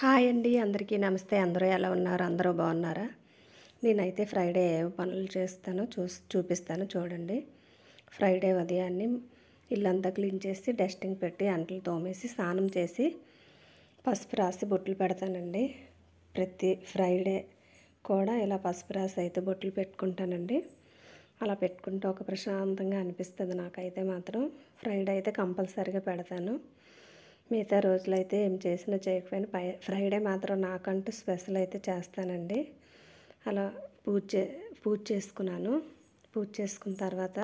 hi అండి అందరికీ నమస్తే అందరూ ఎలా ఉన్నారు అందరూ బాగున్నారా నేనైతే ఫ్రైడే ఏ పనులు చేస్తాను చూ చూపిస్తాను చూడండి ఫ్రైడే ఉదయాన్నే ఇల్లంతా క్లీన్ చేసి డస్టింగ్ పెట్టి అంటలు తోమేసి స్నానం చేసి పసుపు రాసి బొట్లు పెడతానండి ప్రతి ఫ్రైడే కూడా ఇలా పసుపు రాసి అయితే బొట్లు పెట్టుకుంటానండి అలా పెట్టుకుంటే ఒక ప్రశాంతంగా అనిపిస్తుంది నాకైతే మాత్రం ఫ్రైడే అయితే కంపల్సరీగా పెడతాను మిగతా రోజులైతే ఏం చేసినా చేయకపోయినా పై ఫ్రైడే మాత్రం నాకంటూ స్పెషల్ అయితే చేస్తానండి అలా పూజ చే పూజ చేసుకున్నాను పూజ చేసుకున్న తర్వాత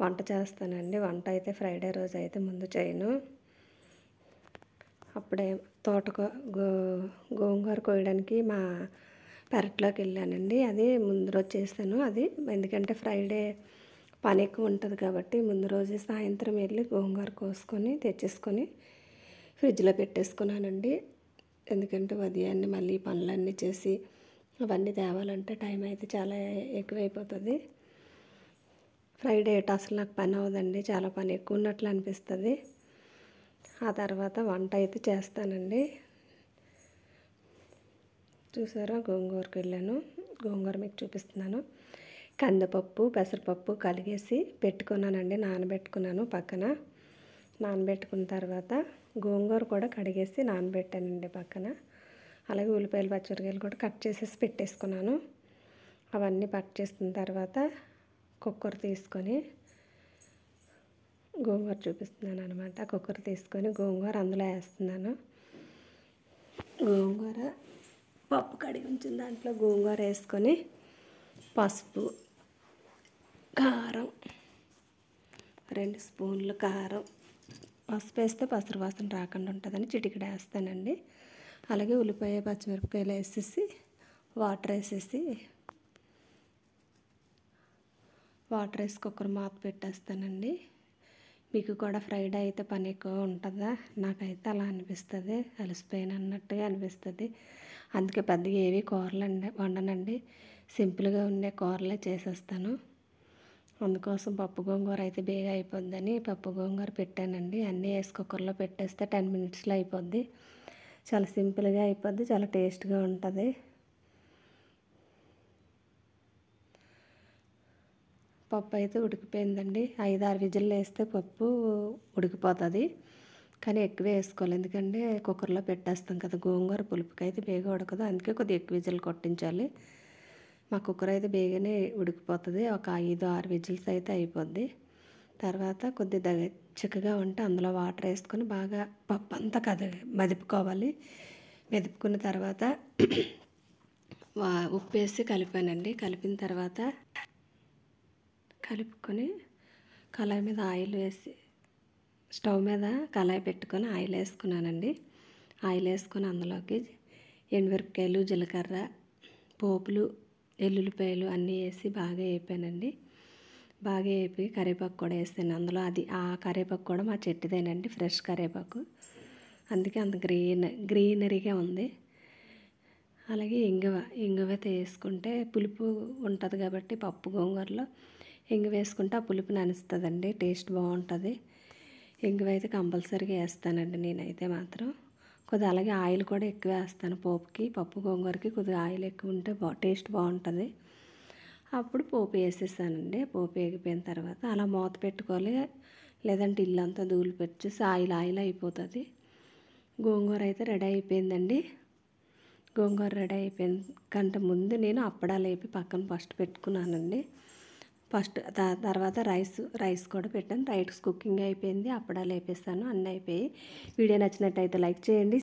వంట చేస్తానండి వంట అయితే ఫ్రైడే రోజు అయితే ముందు చేయను అప్పుడే తోటకూ గో గోంగూర కోయడానికి మా పెరట్లోకి వెళ్ళానండి అది ముందు రోజు చేస్తాను అది ఎందుకంటే ఫ్రైడే పని ఎక్కువ ఉంటుంది కాబట్టి ముందు రోజు సాయంత్రం వెళ్ళి గోంగూర కోసుకొని తెచ్చేసుకొని ఫ్రిడ్జ్లో పెట్టేసుకున్నానండి ఎందుకంటే ఉదయాన్నే మళ్ళీ పనులన్నీ చేసి అవన్నీ తేవాలంటే టైం అయితే చాలా ఎక్కువైపోతుంది ఫ్రైడే అసలు నాకు పని అవ్వదండి చాలా పని ఎక్కువ ఉన్నట్లు అనిపిస్తుంది ఆ తర్వాత వంట అయితే చేస్తానండి చూసారా గోంగూరకు వెళ్ళాను గోంగూర మీకు చూపిస్తున్నాను కందిపప్పు పెసరపప్పు కలిగేసి పెట్టుకున్నానండి నానబెట్టుకున్నాను పక్కన నానబెట్టుకున్న తర్వాత గోంగూర కూడా కడిగేసి నానబెట్టానండి పక్కన అలాగే ఉల్లిపాయలు పచ్చిమిరకాయలు కూడా కట్ చేసేసి పెట్టేసుకున్నాను అవన్నీ కట్ చేసుకున్న తర్వాత కుక్కర్ తీసుకొని గోంగూర చూపిస్తున్నాను అనమాట కుక్కర్ తీసుకొని గోంగూర అందులో వేస్తున్నాను గోంగూర పప్పు కడిగి ఉంచిన దాంట్లో గోంగూర వేసుకొని పసుపు కారం రెండు స్పూన్లు కారం పసుపు వేస్తే పసరు వాసన రాకుండా ఉంటుందని చిటికడ వేస్తానండి అలాగే ఉల్లిపాయ పచ్చిమిరపకాయలు వేసేసి వాటర్ వేసేసి వాటర్ వేసి కుక్కర్ మాత పెట్టేస్తానండి మీకు కూడా ఫ్రైడ్ అయితే పని ఎక్కువ ఉంటుందా నాకైతే అలా అనిపిస్తుంది అలసిపోయాను అన్నట్టుగా అనిపిస్తుంది అందుకే పెద్దగా ఏవి కూరలు వండనండి సింపుల్గా ఉండే కూరలే చేసేస్తాను అందుకోసం పప్పు గోంగూర అయితే బేగ అయిపోద్దని పప్పు గోంగూర పెట్టానండి అన్నీ వేసి కుక్కర్లో పెట్టేస్తే టెన్ మినిట్స్లో అయిపోద్ది చాలా సింపుల్గా అయిపోద్ది చాలా టేస్ట్గా ఉంటుంది పప్పు అయితే ఉడికిపోయిందండి ఐదు ఆరు విజిల్లు వేస్తే పప్పు ఉడికిపోతుంది కానీ ఎక్కువ వేసుకోవాలి ఎందుకంటే కుక్కర్లో పెట్టేస్తాం కదా గోంగూర పులుపుకి అయితే బేగ ఉడకదు అందుకే కొద్దిగా ఎక్కువ విజులు కొట్టించాలి మా కుక్కర్ అయితే బేగనే ఉడికిపోతుంది ఒక ఐదు ఆరు విజిల్స్ అయితే అయిపోద్ది తర్వాత కొద్ది చిక్కగా ఉంటే అందులో వాటర్ వేసుకొని బాగా పప్పు అంతా కద మెదుపుకోవాలి మెదుపుకున్న తర్వాత ఉప్పు వేసి కలిపానండి కలిపిన తర్వాత కలుపుకొని కళాయి మీద ఆయిల్ వేసి స్టవ్ మీద కళాయి పెట్టుకొని ఆయిల్ వేసుకున్నానండి ఆయిల్ వేసుకొని అందులోకి ఎండుమిరపకాయలు జీలకర్ర పోపులు ఎల్లుల్లిపాయలు అన్నీ వేసి బాగా వేపానండి బాగా వేపి కరివేపాకు కూడా వేస్తాను అందులో అది ఆ కరివేపాకు కూడా మా చెట్టుదేనండి ఫ్రెష్ కరివేపాకు అందుకే అంత గ్రీన్ గ్రీనరీగా ఉంది అలాగే ఇంగువ ఇంగువ వేసుకుంటే పులుపు ఉంటుంది కాబట్టి పప్పు గోంగూరలో ఇంగువ వేసుకుంటే ఆ పులుపు ననుస్తుందండి టేస్ట్ బాగుంటుంది ఇంగువ అయితే కంపల్సరీగా వేస్తానండి నేనైతే మాత్రం కొద్దిగా అలాగే ఆయిల్ కూడా ఎక్కువ వేస్తాను పోపుకి పప్పు గోంగూరకి కొద్దిగా ఆయిల్ ఎక్కువ ఉంటే బా టేస్ట్ బాగుంటుంది అప్పుడు పోపు వేసేసానండి పోపు వేగిపోయిన తర్వాత అలా మూత పెట్టుకోవాలి లేదంటే ఇల్లు అంతా దూలు పెట్టేసి ఆయిల్ ఆయిల్ అయిపోతుంది గోంగూర అయితే రెడీ అయిపోయిందండి గోంగూర రెడీ అయిపోయిన కంటే ముందు నేను అప్పడాలు వేపి పక్కన ఫస్ట్ పెట్టుకున్నానండి ఫస్ట్ తర్వాత రైస్ రైస్ కూడా పెట్టాను రైస్ కుకింగ్ అయిపోయింది అప్పడాలు వేపేస్తాను అన్నీ అయిపోయి వీడియో నచ్చినట్టయితే లైక్ చేయండి